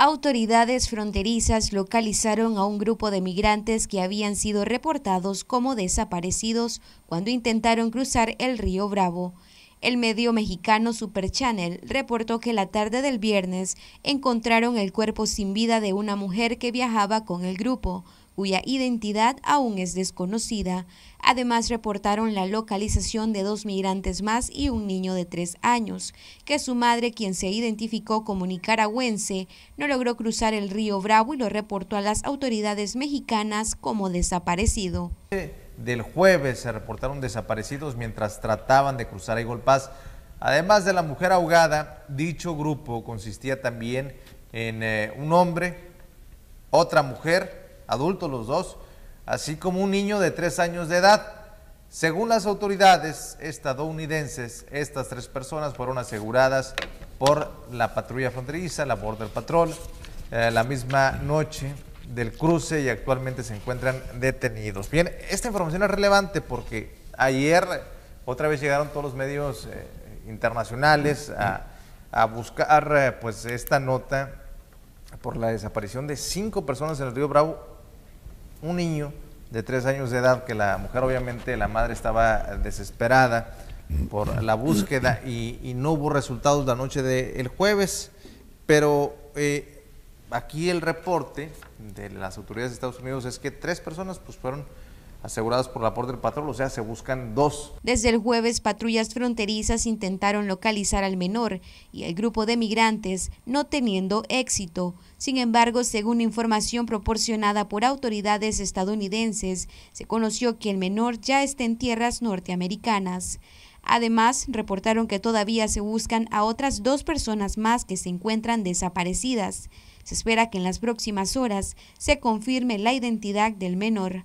autoridades fronterizas localizaron a un grupo de migrantes que habían sido reportados como desaparecidos cuando intentaron cruzar el río Bravo. El medio mexicano Super Channel reportó que la tarde del viernes encontraron el cuerpo sin vida de una mujer que viajaba con el grupo, cuya identidad aún es desconocida. Además, reportaron la localización de dos migrantes más y un niño de tres años, que su madre, quien se identificó como nicaragüense, no logró cruzar el río Bravo y lo reportó a las autoridades mexicanas como desaparecido. Del jueves se reportaron desaparecidos mientras trataban de cruzar a Paz. Además de la mujer ahogada, dicho grupo consistía también en eh, un hombre, otra mujer adultos los dos, así como un niño de tres años de edad. Según las autoridades estadounidenses, estas tres personas fueron aseguradas por la patrulla fronteriza, la Border Patrol, eh, la misma noche del cruce y actualmente se encuentran detenidos. Bien, esta información es relevante porque ayer otra vez llegaron todos los medios eh, internacionales a, buscar eh, pues esta nota por la desaparición de cinco personas en el río Bravo un niño de tres años de edad, que la mujer obviamente, la madre estaba desesperada por la búsqueda y, no hubo resultados la noche del jueves, pero eh, aquí el reporte de las autoridades de Estados Unidos es que tres personas pues fueron Asegurados por la del patrón, o sea, se buscan dos. Desde el jueves, patrullas fronterizas intentaron localizar al menor y el grupo de migrantes, no teniendo éxito. Sin embargo, según información proporcionada por autoridades estadounidenses, se conoció que el menor ya está en tierras norteamericanas. Además, reportaron que todavía se buscan a otras dos personas más que se encuentran desaparecidas. Se espera que en las próximas horas se confirme la identidad del menor.